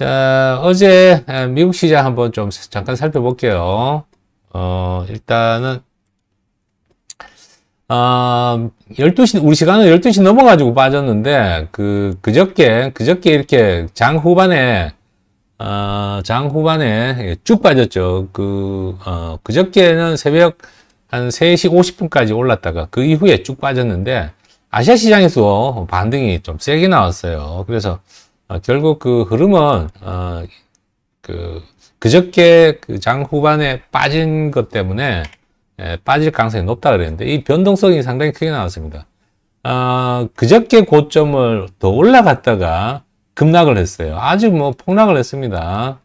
자, 어제 아, 미국 시장 한번 좀 잠깐 살펴볼게요. 어, 일단은, 어, 아, 12시, 우리 시간은 12시 넘어가지고 빠졌는데, 그, 그저께, 그저께 이렇게 장 후반에, 어, 장 후반에 쭉 빠졌죠. 그, 어, 그저께는 새벽 한 3시 50분까지 올랐다가 그 이후에 쭉 빠졌는데, 아시아 시장에서 반등이 좀 세게 나왔어요. 그래서, 아, 결국 그 흐름은 아, 그 그저께 그 장 후반에 빠진 것 때문에 에, 예, 빠질 가능성이 높다 그랬는데 이 변동성이 상당히 크게 나왔습니다. 아, 그저께 고점을 더 올라갔다가 급락을 했어요. 아주뭐 폭락을 했습니다.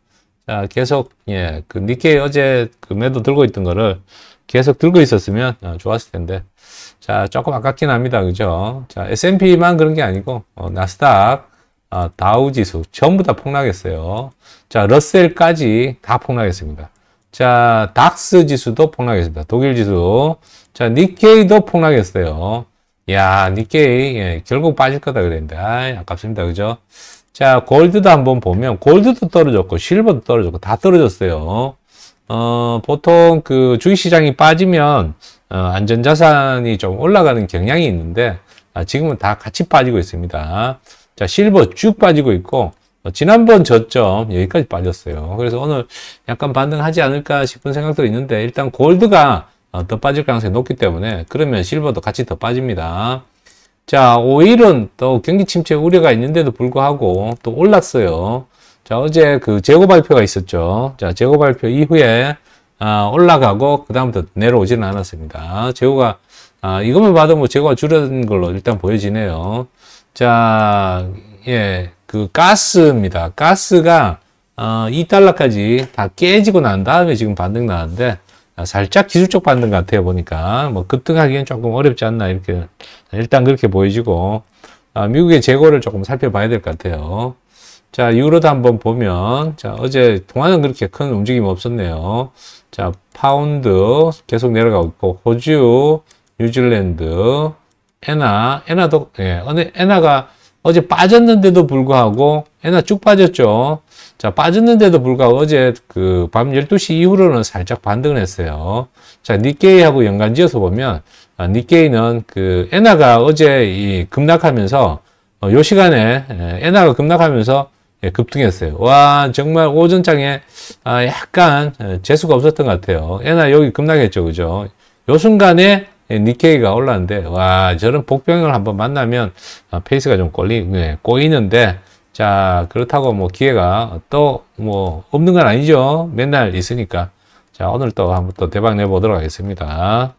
자, 계속 예, 그 니케이 어제 그 매도 들고 있던 거를 계속 들고 있었으면 아, 좋았을 텐데. 자, 조금 아깝긴 합니다. 그죠? 자, S&P만 그런 게 아니고 어, 나스닥 아, 다우지수 전부 다 폭락했어요. 자, 러셀까지 다 폭락했습니다. 자, 닥스 지수도 폭락했습니다. 독일 지수. 자, 니케이도 폭락했어요. 야, 니케이 예, 결국 빠질 거다 그랬는데 아, 아깝습니다. 그죠? 자, 골드도 한번 보면 골드도 떨어졌고 실버도 떨어졌고 다 떨어졌어요. 어, 보통 그 주식시장이 빠지면 어, 안전자산이 좀 올라가는 경향이 있는데 아, 지금은 다 같이 빠지고 있습니다. 자, 실버 쭉 빠지고 있고, 어, 지난번 저점 여기까지 빠졌어요. 그래서 오늘 약간 반등하지 않을까 싶은 생각도 있는데, 일단 골드가 어, 더 빠질 가능성이 높기 때문에, 그러면 실버도 같이 더 빠집니다. 자, 오일은 또 경기 침체 우려가 있는데도 불구하고 또 올랐어요. 자, 어제 그 재고 발표가 있었죠. 자, 재고 발표 이후에 아, 올라가고 그다음부터 내려오지는 않았습니다. 재고가 아, 이것만 봐도 뭐 재고가 줄어든 걸로 일단 보여지네요. 자, 예, 그 가스입니다. 가스가 어, 2달러까지 다 깨지고 난 다음에 지금 반등 나는데 아, 살짝 기술적 반등 같아요 보니까 뭐 급등하기엔 조금 어렵지 않나 이렇게 일단 그렇게 보여지고 아, 미국의 재고를 조금 살펴봐야 될 것 같아요. 자 유로도 한번 보면 자 어제 동안은 그렇게 큰 움직임이 없었네요. 자 파운드 계속 내려가고 있고 호주, 뉴질랜드, 에나, 에나도, 예, 에나가 어제 빠졌는데도 불구하고, 에나 쭉 빠졌죠. 자, 빠졌는데도 불구하고 어제 그밤 12시 이후로는 살짝 반등을 했어요. 자, 니케이하고 연관 지어서 보면, 아, 니케이는 그, 에나가 어제 이 급락하면서, 어, 요 시간에 에나가 예, 급락하면서 예, 급등했어요. 와, 정말 오전장에 아, 약간 예, 재수가 없었던 것 같아요. 에나 여기 급락했죠. 그죠? 요 순간에 예, 니케이가 올랐는데 와 저런 복병을 한번 만나면 아, 페이스가 좀 꼴리 네, 꼬이는데 자 그렇다고 뭐 기회가 또 뭐 없는 건 아니죠 맨날 있으니까 자 오늘 또 한번 또 대박 내보도록 하겠습니다